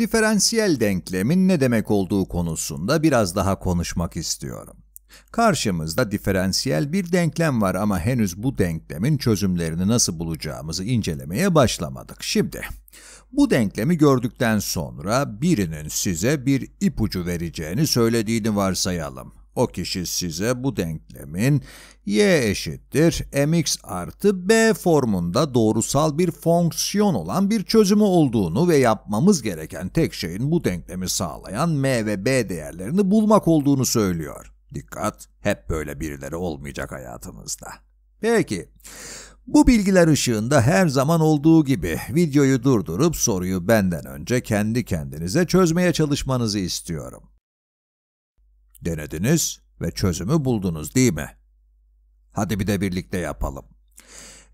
diferansiyel denklemin ne demek olduğu konusunda biraz daha konuşmak istiyorum. Karşımızda diferansiyel bir denklem var ama henüz bu denklemin çözümlerini nasıl bulacağımızı incelemeye başlamadık. Şimdi bu denklemi gördükten sonra birinin size bir ipucu vereceğini söylediğini varsayalım. O kişi size bu denklemin y eşittir mx artı b formunda doğrusal bir fonksiyon olan bir çözümü olduğunu ve yapmamız gereken tek şeyin bu denklemi sağlayan m ve b değerlerini bulmak olduğunu söylüyor. Dikkat, hep böyle birileri olmayacak hayatımızda. Peki, bu bilgiler ışığında her zaman olduğu gibi videoyu durdurup soruyu benden önce kendi kendinize çözmeye çalışmanızı istiyorum. Denediniz ve çözümü buldunuz değil mi? Hadi bir de birlikte yapalım.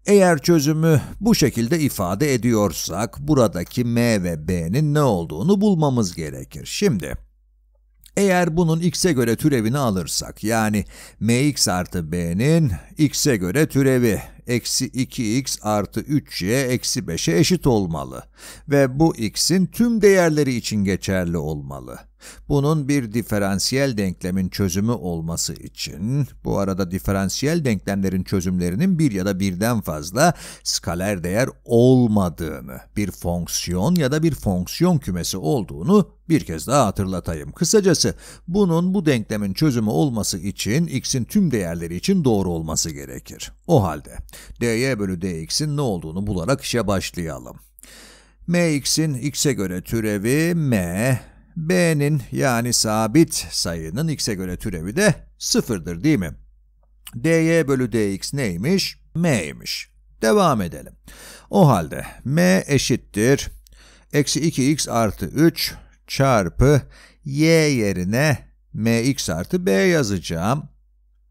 Eğer çözümü bu şekilde ifade ediyorsak buradaki m ve b'nin ne olduğunu bulmamız gerekir. Şimdi eğer bunun x'e göre türevini alırsak, yani mx artı b'nin x'e göre türevi, eksi 2x artı 3y eksi 5'e eşit olmalı ve bu x'in tüm değerleri için geçerli olmalı. Bunun bir diferansiyel denklemin çözümü olması için, bu arada diferansiyel denklemlerin çözümlerinin bir ya da birden fazla skaler değer olmadığını, bir fonksiyon ya da bir fonksiyon kümesi olduğunu bir kez daha hatırlatayım. Kısacası bunun bu denklemin çözümü olması için x'in tüm değerleri için doğru olması gerekir. O halde dy bölü dx'in ne olduğunu bularak işe başlayalım. mx'in x'e göre türevi m, B'nin yani sabit sayının x'e göre türevi de sıfırdır değil mi? dy bölü dx neymiş? m'ymiş. Devam edelim. O halde m eşittir eksi 2x artı 3 çarpı y yerine mx artı b yazacağım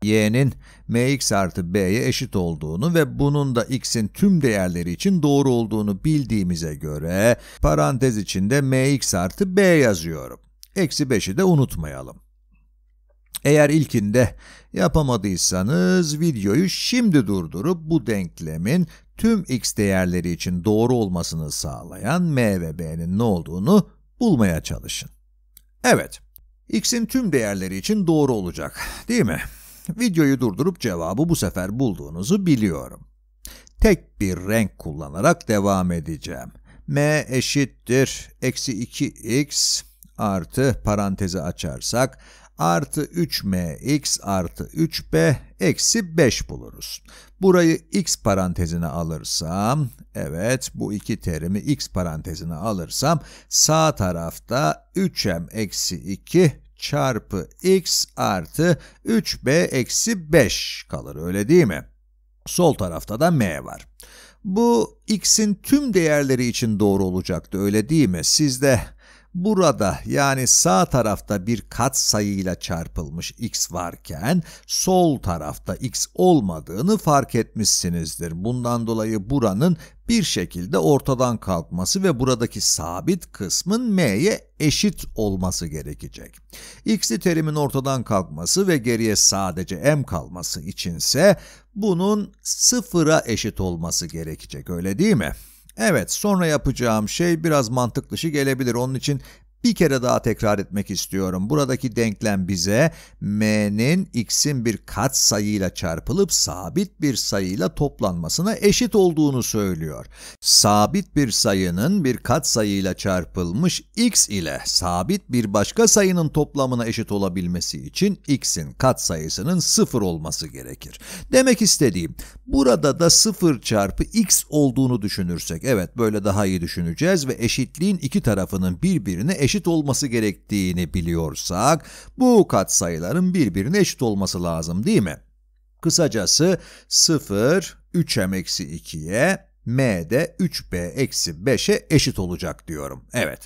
y'nin mx artı b'ye eşit olduğunu ve bunun da x'in tüm değerleri için doğru olduğunu bildiğimize göre parantez içinde mx artı b yazıyorum. Eksi 5'i de unutmayalım. Eğer ilkinde yapamadıysanız videoyu şimdi durdurup bu denklemin tüm x değerleri için doğru olmasını sağlayan m ve b'nin ne olduğunu bulmaya çalışın. Evet, x'in tüm değerleri için doğru olacak değil mi? Videoyu durdurup cevabı bu sefer bulduğunuzu biliyorum. Tek bir renk kullanarak devam edeceğim. M eşittir eksi 2x artı parantezi açarsak artı 3mx artı 3b eksi 5 buluruz. Burayı x parantezine alırsam, evet bu iki terimi x parantezine alırsam sağ tarafta 3m eksi 2 çarpı x artı 3b eksi 5 kalır öyle değil mi? Sol tarafta da m var. Bu x'in tüm değerleri için doğru olacaktı öyle değil mi? Siz de Burada yani sağ tarafta bir kat sayıyla çarpılmış x varken sol tarafta x olmadığını fark etmişsinizdir. Bundan dolayı buranın bir şekilde ortadan kalkması ve buradaki sabit kısmın m'ye eşit olması gerekecek. x'li terimin ortadan kalkması ve geriye sadece m kalması içinse bunun sıfıra eşit olması gerekecek öyle değil mi? Evet sonra yapacağım şey biraz mantık gelebilir. Onun için bir kere daha tekrar etmek istiyorum. Buradaki denklem bize m'nin x'in bir kat sayıyla çarpılıp sabit bir sayıyla toplanmasına eşit olduğunu söylüyor. Sabit bir sayının bir kat sayıyla çarpılmış x ile sabit bir başka sayının toplamına eşit olabilmesi için x'in kat sayısının 0 olması gerekir. Demek istediğim burada da 0 çarpı x olduğunu düşünürsek evet böyle daha iyi düşüneceğiz ve eşitliğin iki tarafının birbirine eşit eşit olması gerektiğini biliyorsak bu katsayıların birbirine eşit olması lazım değil mi? Kısacası 0, 3m eksi 2'ye, m de 3b eksi 5'e eşit olacak diyorum. Evet.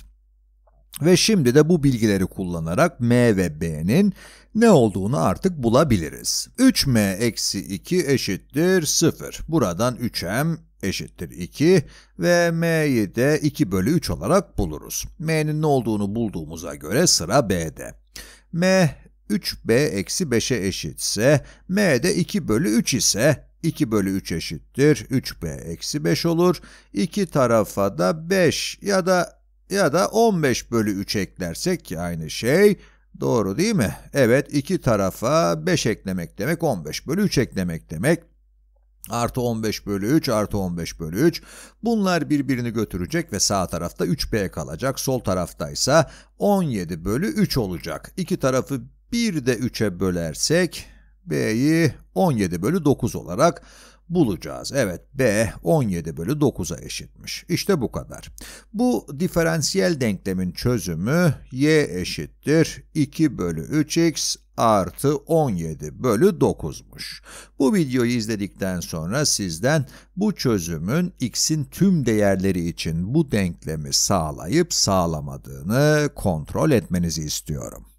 Ve şimdi de bu bilgileri kullanarak m ve b'nin ne olduğunu artık bulabiliriz. 3m eksi 2 eşittir 0. Buradan 3m eşittir 2 ve m'yi de 2 bölü 3 olarak buluruz. m'nin ne olduğunu bulduğumuza göre sıra b'de. m 3b eksi 5'e eşitse, m de 2 bölü 3 ise 2 bölü 3 eşittir 3b eksi 5 olur. 2 tarafa da 5 ya da ya da 15 bölü 3 eklersek ki aynı şey Doğru değil mi? Evet, iki tarafa 5 eklemek demek, 15 bölü 3 eklemek demek. Artı 15 bölü 3 artı 15 bölü 3 bunlar birbirini götürecek ve sağ tarafta 3b kalacak sol tarafta ise 17 bölü 3 olacak. İki tarafı bir de 3'e bölersek b'yi 17 bölü 9 olarak bulacağız. Evet b 17 bölü 9'a eşitmiş. İşte bu kadar. Bu diferansiyel denklemin çözümü y eşittir 2 bölü 3x artı 17 bölü 9'muş. Bu videoyu izledikten sonra sizden bu çözümün x'in tüm değerleri için bu denklemi sağlayıp sağlamadığını kontrol etmenizi istiyorum.